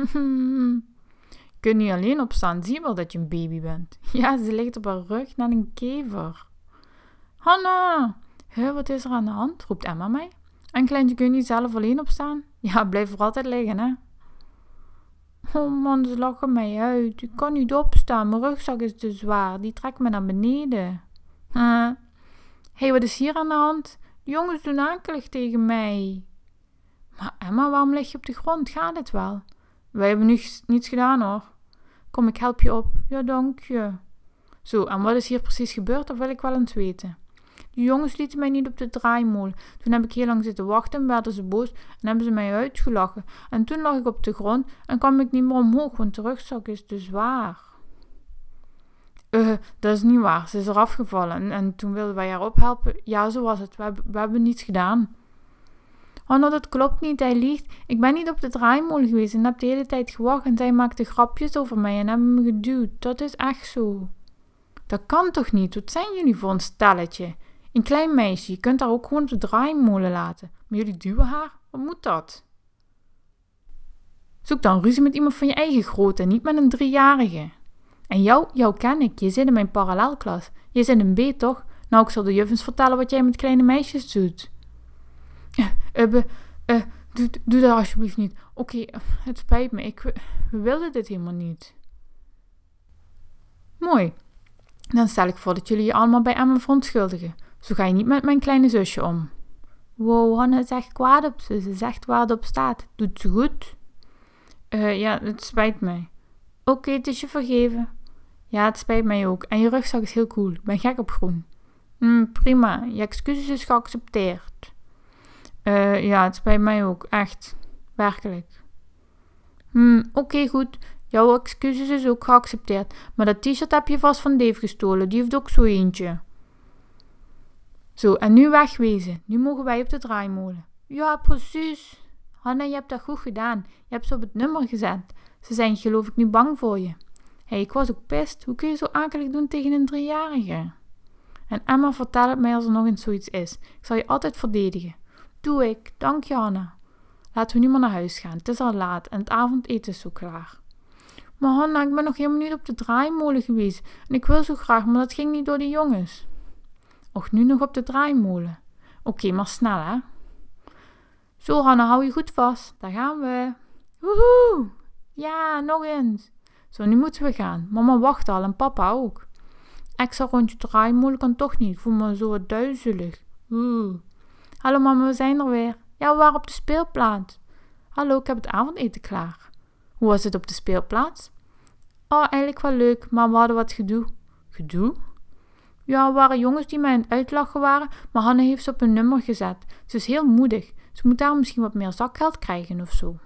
Je kunt niet alleen opstaan, zie wel dat je een baby bent. Ja, ze ligt op haar rug naar een kever. Hanna, Hé, wat is er aan de hand? roept Emma mij. En kleintje, kun je niet zelf alleen opstaan? Ja, blijf voor altijd liggen, hè. Oh man, ze lachen mij uit. Ik kan niet opstaan, mijn rugzak is te zwaar. Die trekt me naar beneden. Hé, hey, wat is hier aan de hand? De jongens doen akelig tegen mij. Maar Emma, waarom lig je op de grond? Gaat het wel? Wij hebben nu niets gedaan hoor. Kom, ik help je op. Ja, dank je. Zo, en wat is hier precies gebeurd? Dat wil ik wel eens weten. De jongens lieten mij niet op de draaimolen. Toen heb ik heel lang zitten wachten en werden ze boos en hebben ze mij uitgelachen. En toen lag ik op de grond en kwam ik niet meer omhoog, want de rugzak is te zwaar. Eh, dat is niet waar. Ze is eraf gevallen. En, toen wilden wij haar ophelpen. Ja, zo was het. We, we hebben niets gedaan. Oh, nou, dat klopt niet, hij liegt. Ik ben niet op de draaimolen geweest en heb de hele tijd gewacht en zij maakte grapjes over mij en hebben me geduwd. Dat is echt zo. Dat kan toch niet? Wat zijn jullie voor een stelletje? Een klein meisje, je kunt haar ook gewoon op de draaimolen laten. Maar jullie duwen haar? Wat moet dat? Zoek dan ruzie met iemand van je eigen grootte, niet met een driejarige. En jou, jou ken ik, je zit in mijn parallelklas. Je zit in B, toch? Nou, ik zal de juffens vertellen wat jij met kleine meisjes doet. Eh uh, doe, dat alsjeblieft niet. Oké, het spijt me. Ik wilde dit helemaal niet. Mooi. Dan stel ik voor dat jullie je allemaal bij Emma verontschuldigen. Zo ga je niet met mijn kleine zusje om. Wow, Hanne zegt kwaad op ze. Ze zegt waar het op staat. Doet ze goed? Uh, ja, het spijt mij. Oké, het is je vergeven. Ja, het spijt mij ook. En je rugzak is heel cool. Ik ben gek op groen. Mm, prima, je excuses is geaccepteerd ja, het is bij mij ook. Echt. Werkelijk. Hm, oké, goed. Jouw excuses is ook geaccepteerd. Maar dat t-shirt heb je vast van Dave gestolen. Die heeft ook zo eentje. Zo, en nu wegwezen. Nu mogen wij op de draaimolen. Ja, precies. Hanna, je hebt dat goed gedaan. Je hebt ze op het nummer gezet. Ze zijn geloof ik nu bang voor je. Hé, hey, ik was ook pest. Hoe kun je zo akelig doen tegen een driejarige? En Emma, vertel het mij als er nog eens zoiets is. Ik zal je altijd verdedigen. Doe ik. Dank je, Hanna. Laten we nu maar naar huis gaan. Het is al laat en het avondeten is zo klaar. Maar Hanna, ik ben nog helemaal niet op de draaimolen geweest. En ik wil zo graag, maar dat ging niet door die jongens. Och, nu nog op de draaimolen. Oké, maar snel hè. Zo Hanna, hou je goed vast. Daar gaan we. Woehoe! Ja, nog eens. Zo, nu moeten we gaan. Mama wacht al en papa ook. Extra rondje draaimolen kan toch niet. Ik voel me zo duizelig. Hallo mama, we zijn er weer. Ja, we waren op de speelplaats. Hallo, ik heb het avondeten klaar. Hoe was het op de speelplaats? Oh, eigenlijk wel leuk, maar we hadden wat gedoe. Gedoe? Ja, er waren jongens die mij aan het uitlachen waren, maar Hanne heeft ze op een nummer gezet. Ze is heel moedig. Ze moet daar misschien wat meer zakgeld krijgen of zo.